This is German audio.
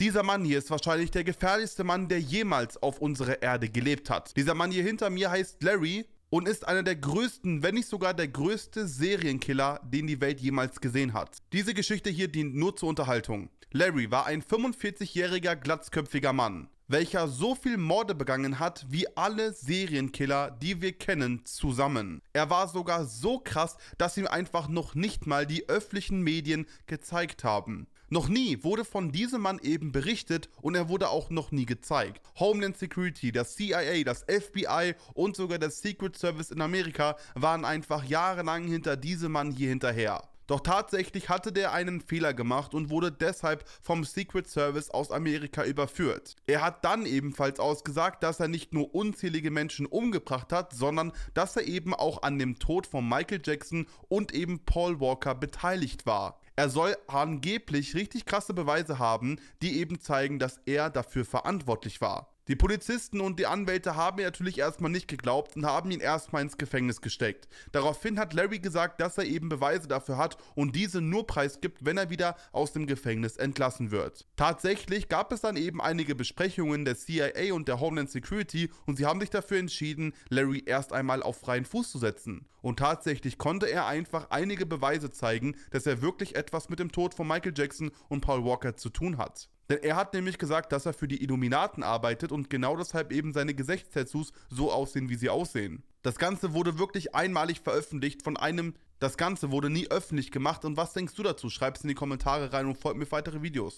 Dieser Mann hier ist wahrscheinlich der gefährlichste Mann, der jemals auf unserer Erde gelebt hat. Dieser Mann hier hinter mir heißt Larry und ist einer der größten, wenn nicht sogar der größte Serienkiller, den die Welt jemals gesehen hat. Diese Geschichte hier dient nur zur Unterhaltung. Larry war ein 45-jähriger glatzköpfiger Mann welcher so viel Morde begangen hat wie alle Serienkiller, die wir kennen, zusammen. Er war sogar so krass, dass ihm einfach noch nicht mal die öffentlichen Medien gezeigt haben. Noch nie wurde von diesem Mann eben berichtet und er wurde auch noch nie gezeigt. Homeland Security, das CIA, das FBI und sogar der Secret Service in Amerika waren einfach jahrelang hinter diesem Mann hier hinterher. Doch tatsächlich hatte der einen Fehler gemacht und wurde deshalb vom Secret Service aus Amerika überführt. Er hat dann ebenfalls ausgesagt, dass er nicht nur unzählige Menschen umgebracht hat, sondern dass er eben auch an dem Tod von Michael Jackson und eben Paul Walker beteiligt war. Er soll angeblich richtig krasse Beweise haben, die eben zeigen, dass er dafür verantwortlich war. Die Polizisten und die Anwälte haben ihn natürlich erstmal nicht geglaubt und haben ihn erstmal ins Gefängnis gesteckt. Daraufhin hat Larry gesagt, dass er eben Beweise dafür hat und diese nur preisgibt, wenn er wieder aus dem Gefängnis entlassen wird. Tatsächlich gab es dann eben einige Besprechungen der CIA und der Homeland Security und sie haben sich dafür entschieden, Larry erst einmal auf freien Fuß zu setzen. Und tatsächlich konnte er einfach einige Beweise zeigen, dass er wirklich etwas etwas mit dem Tod von Michael Jackson und Paul Walker zu tun hat. Denn er hat nämlich gesagt, dass er für die Illuminaten arbeitet und genau deshalb eben seine Gesichtstattoos so aussehen, wie sie aussehen. Das Ganze wurde wirklich einmalig veröffentlicht von einem. Das Ganze wurde nie öffentlich gemacht und was denkst du dazu? Schreib's in die Kommentare rein und folgt mir für weitere Videos.